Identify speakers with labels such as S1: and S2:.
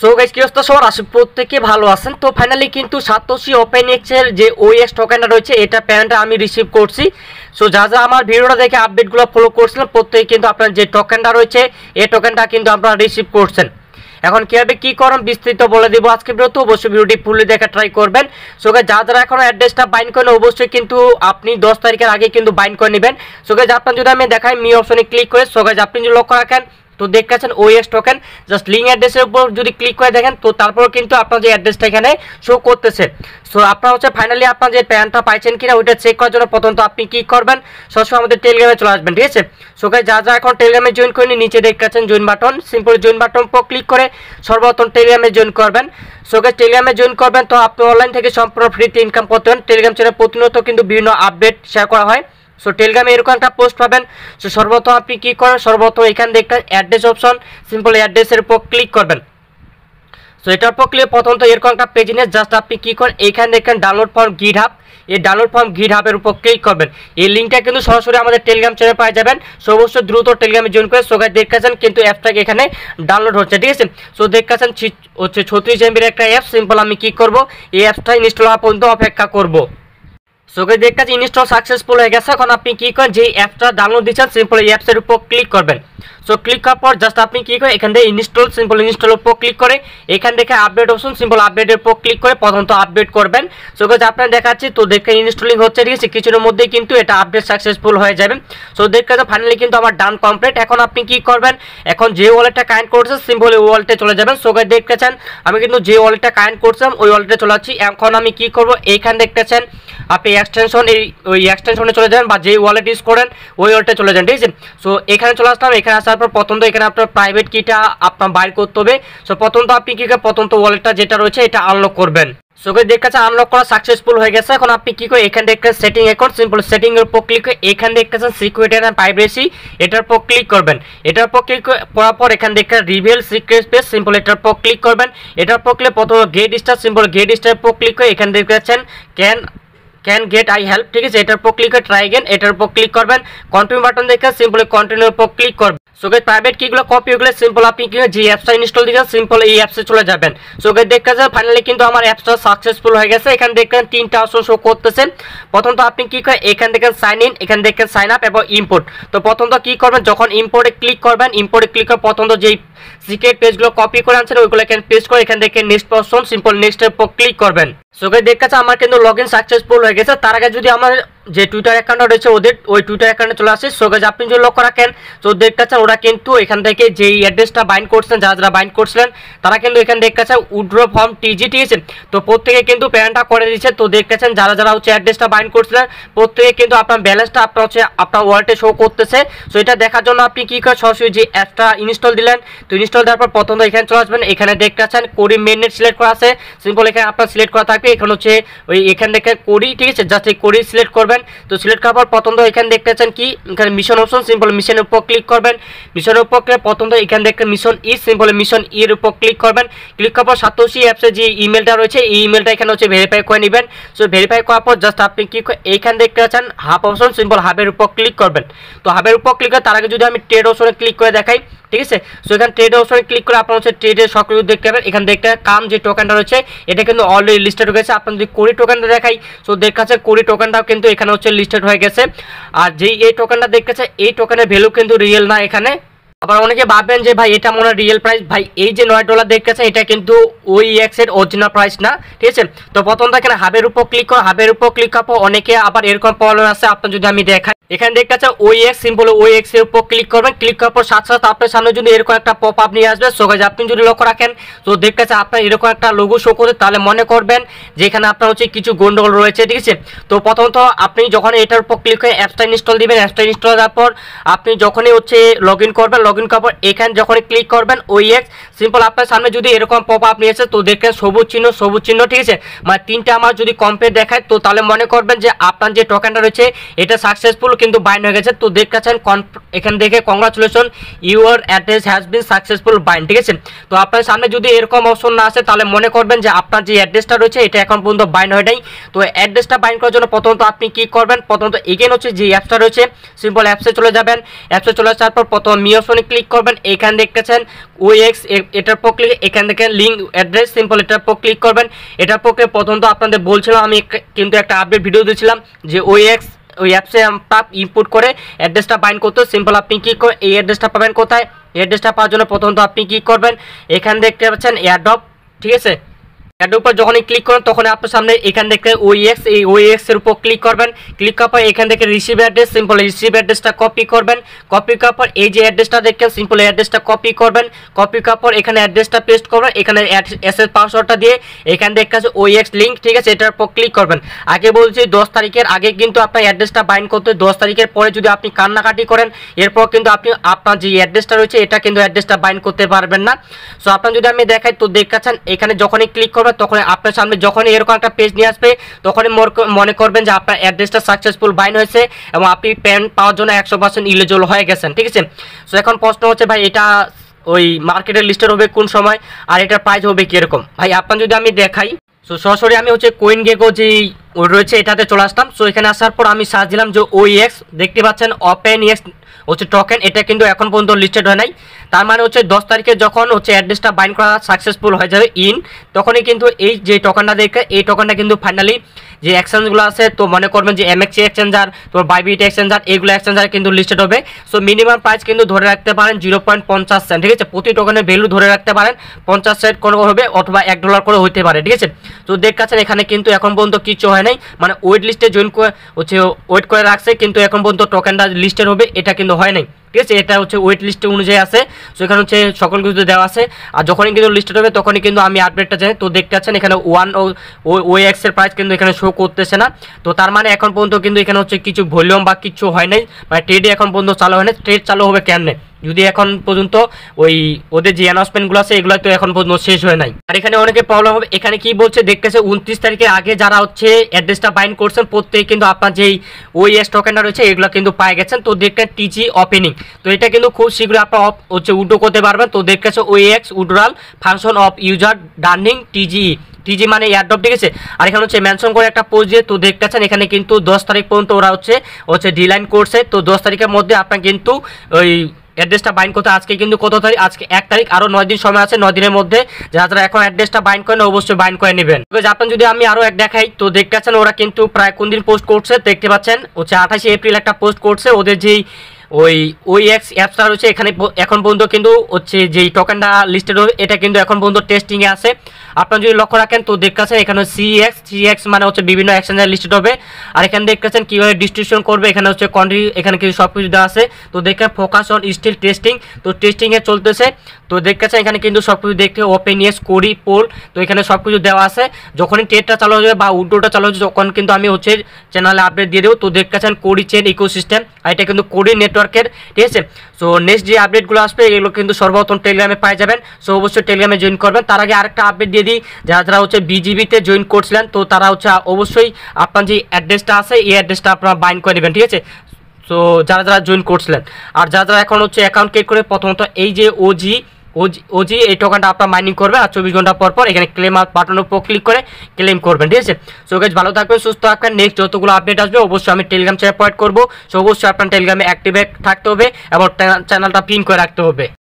S1: so guys কি অবস্থা সবার আসে প্রত্যেকে ভালো আছেন তো ফাইনালি কিন্তু সাতোশি ওপেন এক্সের যে ওএস টোকেনটা e রয়েছে এটা প্যান্টটা আমি রিসিভ করছি সো যা যা আমার ভিডিওটা দেখে আপডেটগুলো ফলো করছিলাম প্রত্যেকে কিন্তু আপনার যে টোকেনটা রয়েছে এই টোকেনটা কিন্তু আপনারা রিসিভ করছেন এখন কীভাবে কী করেন বিস্তৃত বলে দেবো আজকে বিরত অবশ্যই ভিডিওটি ফুলে দেখা ট্রাই করবেন সো যা যারা এখন অ্যাড্রেসটা বাইন করেন অবশ্যই কিন্তু আপনি দশ তারিখের আগে কিন্তু বাইন করে নেবেন সো গাইজ আপনার যদি আমি দেখাই মি অপশনে ক্লিক করে সো গাইজ আপনি যদি লক্ষ্য রাখেন তো দেখতেছেন ওএস টোকেন জাস্ট লিঙ্ক অ্যাড্রেসের উপর যদি ক্লিক করে দেখেন তো তারপর কিন্তু আপনার যে অ্যাড্রেসটা এখানে শো করতেছে সো আপনার হচ্ছে ফাইনালি আপনার যে প্যানটা পাইছেন কিনা ওইটা চেক করার জন্য প্রথমত আপনি কি করবেন সবসময় আমাদের টেলিগ্রামে চলে আসবেন ঠিক আছে সো যা যা এখন টেলিগ্রামে জয়েন করেনি নিচে দেখতেছেন join button simple join button উপর ক্লিক করে সর্বপ্রথম টেলিগ্রামে জয়েন করবেন সো টেলিগ্রামে জয়েন করবেন তো আপনি অনলাইন থেকে সম্পূর্ণ ফ্রিতে ইনকাম করতে পারেন টেলিগ্রাম চ্যানেল প্রতিনিয়ত কিন্তু বিভিন্ন আপডেট শেয়ার করা হয় সো টেলিগ্রামে এরকম একটা পোস্ট পাবেন সো সর্বপ্রথম আপনি কী করেন সর্বপ্রথম এখান থেকে একটা অ্যাড্রেস অপশন সিম্পল অ্যাড্রেসের উপর ক্লিক করবেন সো এটার পর ক্লিক প্রথমত এরকম একটা পেজ নিয়ে জাস্ট আপনি কী করেন এখানে দেখেন ডাউনলোড ফর্ম গিড হাব এই ডাউনলোড ফর্ম গিট হাবের উপর ক্লিক করবেন এই লিঙ্কটা কিন্তু সরাসরি আমাদের টেলিগ্রাম চ্যানেল পাওয়া যাবেন সো অবশ্যই দ্রুত টেলিগ্রামে জয়েন করে সবাই গাছ দেখতেছেন কিন্তু অ্যাপটাকে এখানে ডাউনলোড হচ্ছে ঠিক আছে সো দেখতেছেন হচ্ছে ছত্রিশ এমবির একটা অ্যাপ সিম্পল আমি কী করবো এই অ্যাপটা ইনস্টল হওয়া পর্যন্ত অপেক্ষা করবো সোকে দেখতে পাচ্ছি ইনস্টল সাকসেসফুল হয়ে গেছে এখন আপনি কী করেন যে অ্যাপটা ডাউনলোড দিচ্ছেন সিম্পল এই অ্যাপসের উপর ক্লিক করবেন সো ক্লিক করার পর জাস্ট আপনি কী করেন এখান থেকে ইনস্টল সিম্পল ইনস্টলের উপর ক্লিক করে এখান থেকে আপডেট অপশন সিম্পল আপডেটের উপর ক্লিক করে প্রথমত আপডেট করবেন সো কাজ আপনার দেখাচ্ছি তো দেখে ইনস্টলিং হচ্ছে ঠিক আছে কিছুদিনের মধ্যেই কিন্তু এটা আপডেট সাকসেসফুল হয়ে যাবে সো দেখতে যে ফাইনালি কিন্তু আমার ডান কমপ্লিট এখন আপনি কী করবেন এখন যে ওয়ালেটটা কানেক্ট করছে সিম্পল এই ওয়ালেটে চলে যাবেন সো কাজ দেখতেছেন আমি কিন্তু যে ওয়ালেটটা কানেক্ট করছিলাম ওই ওয়ালেটে চলে যাচ্ছি এখন আমি কী করব এইখান দেখতেছেন আপনি এক্সটেনশন এই ওই এক্সটেনশনে চলে যান বা যেই ওয়ালেট ইউজ করেন ওই ওয়ালেটে চলে যান ঠিক আছে সো এখানে চলে আসলাম এখানে আসার পর প্রথম তো এখানে আপনার প্রাইভেট কিটা আপনার বাইর করতে হবে সো প্রথম তো আপনি কী প্রথম তো ওয়ালেটটা যেটা রয়েছে এটা আনলক করবেন সো সোকে দেখতেছে আনলক করা সাকসেসফুল হয়ে গেছে এখন আপনি কি করে এখান থেকে সেটিং অ্যাকাউন্ট সিম্পল সেটিং এর উপর ক্লিক করে এখান দেখতেছেন সিকিউরিটি অ্যান্ড প্রাইভেসি এটার উপর ক্লিক করবেন এটার উপর ক্লিক করার পর এখান থেকে রিভেল সিক্রেট স্পেস সিম্পল এটার উপর ক্লিক করবেন এটার উপর ক্লিক প্রথমে get star simple get star উপর ক্লিক করে এখান দেখতে পাচ্ছেন can can get I help ঠিক আছে এটার উপর ক্লিক ট্রাই গেন এটার উপর ক্লিক করবেন কন্টিনিউ বাটন দেখে সিম্পলি কন্টিনিউর উপর ক্লিক করবেন সো প্রাইভেট কিগুলো কপি ওগুলো সিম্পল আপনি কি যে অ্যাপসটা ইনস্টল দিয়েছেন সিম্পল এই অ্যাপসে চলে যাবেন সো গাইজ দেখতে ফাইনালি কিন্তু আমার অ্যাপসটা সাকসেসফুল হয়ে গেছে এখানে দেখবেন তিনটা অপশন শো করতেছেন প্রথমত আপনি কি করেন এখান থেকে সাইন ইন এখান থেকে সাইন আপ এবং ইম্পোর্ট তো প্রথমত কি করবেন যখন ইম্পোর্টে ক্লিক করবেন ইম্পোর্টে ক্লিক করে প্রথমত যেই সিক্রেট পেজগুলো কপি করে আনছেন ওইগুলো এখানে পেস্ট করে এখান থেকে নেক্সট অপশন সিম্পল নেক্সটের উপর ক্লিক করবেন সো গাইস দেখতে আমার কিন্তু লগ ইন সাকসেসফুল হয়ে গেছে তার আগে যদি আমার যে টুইটার অ্যাকাউন্টটা রয়েছে ওদের ওই টুইটার অ্যাকাউন্টে চলে আসে সো গাছ আপনি যদি লক্ষ্য রাখেন তো দেখতে চান ওরা কিন্তু এখান থেকে যেই অ্যাড্রেসটা বাইন্ড করছেন যারা যারা বাইন্ড করছিলেন তারা কিন্তু এখান দেখতে চান উড্রো ফর্ম টিজি ঠিক আছে তো প্রত্যেকে কিন্তু প্যারেন্টটা করে দিয়েছে তো দেখতে চান যারা যারা হচ্ছে অ্যাড্রেসটা বাইন্ড করছিলেন প্রত্যেকে কিন্তু আপনার ব্যালেন্সটা আপনার হচ্ছে আপনার ওয়ালেটে শো করতেছে সো এটা দেখার জন্য আপনি কী করে সরাসরি যে অ্যাপটা ইনস্টল দিলেন তো ইনস্টল দেওয়ার পর প্রথমে এখানে চলে আসবেন এখানে দেখতে পাচ্ছেন কোরি মেননেট সিলেক্ট করা আছে সিম্পল এখানে আপনার সিলেক্ট করা থাকবে এখানে হচ্ছে ওই এখান দেখে কোরি ঠিক আছে জাস্ট এই কোরি সিলেক্ট করবে করবেন তো সিলেক্ট e, e করার পর প্রথমত এখানে দেখতে চান কি এখানে মিশন অপশন সিম্পল মিশনের উপর ক্লিক করবেন মিশনের উপর ক্লিক প্রথমত এখানে দেখতে mission E simple mission E এর উপর ক্লিক করবেন ক্লিক করার পর সাতোশি অ্যাপসে যে ইমেলটা রয়েছে এই ইমেলটা এখানে হচ্ছে ভেরিফাই করে নেবেন সো ভেরিফাই করার পর জাস্ট আপনি কি এইখানে দেখতে পাচ্ছেন হাফ অপশন সিম্পল হাবের উপর ক্লিক করবেন তো হাবের উপর ক্লিক করে তার আগে যদি আমি ট্রেড অপশনে ক্লিক করে দেখাই ঠিক আছে সো এখানে ট্রেড অপশনে ক্লিক করে আপনার হচ্ছে ট্রেডের সকল দেখতে পাবেন এখানে দেখতে কাম যে টোকেনটা রয়েছে এটা কিন্তু অলরেডি লিস্টেড রয়েছে আপনার যদি কোড়ি টোকেনটা দেখাই সো দেখাচ্ছে কোড়ি টোকেনটাও কিন্তু এখানে এখানে হচ্ছে লিস্টেড হয়ে গেছে আর যেই এই টোকেনটা দেখতেছে এই টোকেনের ভ্যালু কিন্তু রিয়েল না এখানে আবার অনেকে ভাববেন যে ভাই এটা মনে রিয়েল প্রাইস ভাই এই যে নয় ডলার দেখতেছেন এটা কিন্তু ওই এক্সের অরিজিনাল প্রাইস না ঠিক আছে তো প্রথম এখানে হাবের উপর ক্লিক করো হাবের উপর ক্লিক করার পর অনেকে আবার এরকম প্রবলেম আছে আপনার যদি আমি দেখাই এখানে দেখতে পাচ্ছেন ওই এক্স সিম্পল ওই এক্স এর উপর ক্লিক করবেন ক্লিক করার পর সাথে সাথে আপনার সামনে যদি এরকম একটা পপ আপ নিয়ে আসবে সো গাইজ আপনি যদি লক্ষ্য রাখেন তো দেখতে পাচ্ছেন আপনার এরকম একটা লোগো শো করে তাহলে মনে করবেন যে এখানে আপনার হচ্ছে কিছু গন্ডগোল রয়েছে ঠিক আছে তো প্রথমত আপনি যখন এটার উপর ক্লিক করে অ্যাপসটা ইনস্টল দিবেন অ্যাপসটা ইনস্টল দেওয়ার পর আপনি যখনই হচ্ছে লগ ইন করবেন লগ ইন করার পর এখানে যখন ক্লিক করবেন ওই এক্স e সিম্পল আপনার সামনে যদি এরকম পপ আপ নিয়েছে তো দেখেন সবুজ চিহ্ন সবুজ চিহ্ন ঠিক আছে মানে তিনটা আমার যদি কম্পেয়ার দেখায় তো তাহলে মনে করবেন যে আপনার যে টোকেনটা রয়েছে এটা সাকসেসফুল কিন্তু বাইন্ড হয়ে গেছে তো দেখতেছেন এখানে দেখে congratulation your address has been successful bind ঠিক আছে তো আপনার সামনে যদি এরকম অপশন না আসে তাহলে মনে করবেন যে আপনার যে অ্যাড্রেসটা রয়েছে এটা এখন পর্যন্ত বাইন্ড হয় নাই তো অ্যাড্রেসটা বাইন্ড করার জন্য প্রথমত আপনি কি করবেন প্রথমত এগেন হচ্ছে যে অ্যাপসটা রয়েছে সিম্পল অ্যাপসে চলে যাবেন অ্যাপসে চলে আসার পর প্রথম মিওসনে ক্লিক করবেন এখানে দেখতেছেন ওএক্স এটার পর ক্লিক এখান থেকে লিঙ্ক অ্যাড্রেস সিম্পল এটার পর ক্লিক করবেন এটার পক্ষে প্রথম তো আপনাদের বলছিলাম আমি কিন্তু একটা আপডেট ভিডিও দিয়েছিলাম যে ওই এক্স ওই অ্যাপসে আপনার ইনপুট করে অ্যাড্রেসটা বাইন্ড করতে সিম্পল আপনি কী এই অ্যাড্রেসটা পাবেন কোথায় অ্যাড্রেসটা পাওয়ার জন্য প্রথমত আপনি কী করবেন এখান দেখতে পাচ্ছেন এয়ারড্রপ ঠিক আছে এটার উপর যখনই ক্লিক করেন তখন আপনার সামনে এখান থেকে ওইএক্স e এই ওইএক্স e এর উপর ক্লিক করবেন ক্লিক করার পর এখান থেকে রিসিভ অ্যাড্রেস সিম্পল রিসিভ অ্যাড্রেসটা কপি করবেন কপি করার পর এই যে অ্যাড্রেসটা দেখেন সিম্পল অ্যাড্রেসটা কপি করবেন কপি করার পর এখানে অ্যাড্রেসটা পেস্ট করবেন এখানে এস এর পাসওয়ার্ডটা দিয়ে এখান থেকে আছে ওইএক্স লিঙ্ক e ঠিক আছে এটার উপর ক্লিক করবেন আগে বলছি দশ তারিখের আগে কিন্তু আপনার অ্যাড্রেসটা বাইন্ড করতে দশ তারিখের পরে যদি আপনি কান্নাকাটি করেন এরপর কিন্তু আপনি আপনার যে অ্যাড্রেসটা রয়েছে এটা কিন্তু অ্যাড্রেসটা বাইন্ড করতে পারবেন না সো আপনার যদি আমি দেখাই তো দেখাচ্ছেন এখানে যখনই ক্লিক করবেন হয় তখন আপনার সামনে যখনই এরকম একটা পেজ নিয়ে আসবে তখনই মনে করবেন যে আপনার অ্যাড্রেসটা সাকসেসফুল বাইন হয়েছে এবং আপনি প্যান পাওয়ার জন্য একশো পার্সেন্ট ইলিজিবল হয়ে গেছেন ঠিক আছে সো এখন প্রশ্ন হচ্ছে ভাই এটা ওই মার্কেটের লিস্টের হবে কোন সময় আর এটার প্রাইস হবে কীরকম ভাই আপনার যদি আমি দেখাই সো সরাসরি আমি হচ্ছে কোয়েন গেগো যে রয়েছে এটাতে চলে আসতাম সো এখানে আসার পর আমি সার্চ দিলাম যে ওই এক্স e দেখতে পাচ্ছেন ওপেন এক্স হচ্ছে টোকেন এটা কিন্তু এখন পর্যন্ত লিস্টেড হয় নাই তার মানে হচ্ছে দশ তারিখে যখন হচ্ছে অ্যাড্রেসটা বাইন্ড করা সাকসেসফুল হয়ে যাবে ইন তখনই কিন্তু এই যে টোকেনটা দেখে এই টোকেনটা কিন্তু ফাইনালি যে এক্সচেঞ্জগুলো আছে তো মনে করবেন যে এমএক্সি এক্সচেঞ্জার তোমার বাইবিট এক্সচেঞ্জার এগুলো এক্সচেঞ্জার কিন্তু লিস্টেড হবে সো মিনিমাম প্রাইস কিন্তু ধরে রাখতে পারেন জিরো পয়েন্ট পঞ্চাশ সেন্ট ঠিক আছে প্রতি টোকেনের ভ্যালু ধরে রাখতে পারেন পঞ্চাশ সেন্ট কোনো হবে অথবা এক ডলার করে হতে পারে ঠিক আছে তো দেখাচ্ছেন এখানে কিন্তু এখন পর্যন্ত কিছু হয় নাই মানে ওয়েট লিস্টে জয়েন হচ্ছে ওয়েট করে রাখছে কিন্তু এখন পর্যন্ত টোকেনটা লিস্টেড হবে এটা কিন্তু হয় নাই ঠিক আছে এটা হচ্ছে ওয়েট লিস্ট অনুযায়ী আছে সো এখানে হচ্ছে সকল কিছু দেওয়া আছে আর যখনই কিন্তু লিস্টেড হবে তখনই কিন্তু আমি আপডেটটা চাই তো দেখতে পাচ্ছেন এখানে ওয়ান ও এক্সের প্রাইস কিন্তু এখানে শো করতেছে না তো তার মানে এখন পর্যন্ত কিন্তু এখানে হচ্ছে কিছু ভলিউম বা কিছু হয় নাই মানে ট্রেডই এখন পর্যন্ত চালু হয় না ট্রেড চালু হবে কেমনে যদি এখন পর্যন্ত ওই ওদের যে অ্যানাউন্সমেন্টগুলো আছে এগুলো তো এখন পর্যন্ত শেষ হয়ে নাই আর এখানে অনেকে প্রবলেম হবে এখানে কি বলছে দেখতেছে উনত্রিশ তারিখের আগে যারা হচ্ছে অ্যাড্রেসটা বাইন্ড করছেন প্রত্যেকে কিন্তু আপনার যেই ওই স্টকেনটা রয়েছে এগুলো কিন্তু পায়ে গেছেন তো দেখতে টিজি ওপেনিং তো এটা কিন্তু খুব শীঘ্রই আপনার অফ হচ্ছে উডো করতে পারবেন তো দেখতেছে OEX withdrawal function of user darning TG TG মানে এয়ারড্রপ ঠিক আছে আর এখানে হচ্ছে মেনশন করে একটা পোস্ট দিয়ে তো দেখতে পাচ্ছেন এখানে কিন্তু দশ তারিখ পর্যন্ত ওরা হচ্ছে হচ্ছে ডিলাইন করছে তো দশ তারিখের মধ্যে আপনার কিন্তু ওই অ্যাড্রেসটা বাইন করতে আজকে কিন্তু কত তারিখ আজকে এক তারিখ আরও নয় দিন সময় আছে নয় দিনের মধ্যে যারা যারা এখন অ্যাড্রেসটা বাইন্ড করেন অবশ্যই বাইন্ড করে নেবেন আপনার যদি আমি আরও এক দেখাই তো দেখতে পাচ্ছেন ওরা কিন্তু প্রায় কোন দিন পোস্ট করছে দেখতে পাচ্ছেন হচ্ছে আঠাশে এপ্রিল একটা পোস্ট করছে ওদের যেই ওই ওই এক্স অ্যাপসটা হচ্ছে এখানে এখন পর্যন্ত কিন্তু হচ্ছে যেই টোকেনটা লিস্টেড হবে এটা কিন্তু এখন পর্যন্ত টেস্টিংয়ে আছে আপনারা যদি লক্ষ্য রাখেন তো দেখতেছেন এখানে সি এক্স সি এক্স মানে হচ্ছে বিভিন্ন এক্সচেঞ্জে লিস্টেড হবে আর এখানে দেখতেছেন কীভাবে ডিস্ট্রিবিউশন করবে এখানে হচ্ছে কন্ট্রি এখানে কিছু সব কিছু দেওয়া আছে তো দেখে ফোকাস অন স্টিল টেস্টিং তো টেস্টিংয়ে চলতেছে তো দেখতেছেন এখানে কিন্তু সব কিছু দেখতে ওপেন ইয়েস করি পোল তো এখানে সব কিছু দেওয়া আছে যখনই টেটটা চালু হবে বা উডোটা চালু হবে তখন কিন্তু আমি হচ্ছে চ্যানেলে আপডেট দিয়ে দেবো তো দেখতেছেন করি চেন ইকোসিস্টেম আর এটা কিন্তু কোডি নেটওয়ার্কের ঠিক আছে সো নেক্সট যে আপডেটগুলো আসবে এগুলো কিন্তু সর্বপ্রথম টেলিগ্রামে পাই যাবেন সো অবশ্যই টেলিগ্রামে জয়েন করবেন তার আগে আরেকটা আপডেট দিয়ে দিই যারা যারা হচ্ছে বিজিবিতে জয়েন করছিলেন তো তারা হচ্ছে অবশ্যই আপনার যে অ্যাড্রেসটা আছে এই অ্যাড্রেসটা আপনারা বাইন্ড করে নেবেন ঠিক আছে সো যারা যারা জয়েন করছিলেন আর যারা যারা এখন হচ্ছে অ্যাকাউন্ট ক্রিয়েট করে প্রথমত এই যে ওজি ও যে এই টোকেনটা আপনার মাইনিং করবে আর চব্বিশ ঘন্টা পর পর এখানে ক্লেম বাটনের উপর ক্লিক করে ক্লেম করবেন ঠিক আছে সো গাইজ ভালো থাকবেন সুস্থ থাকবেন নেক্সট যতগুলো আপডেট আসবে অবশ্যই আমি টেলিগ্রাম চ্যানেল প্রোভাইড করবো সো অবশ্যই আপনার টেলিগ্রামে অ্যাক্টিভেট থাকতে হবে এবং চ্যানেলটা পিন করে রাখতে হবে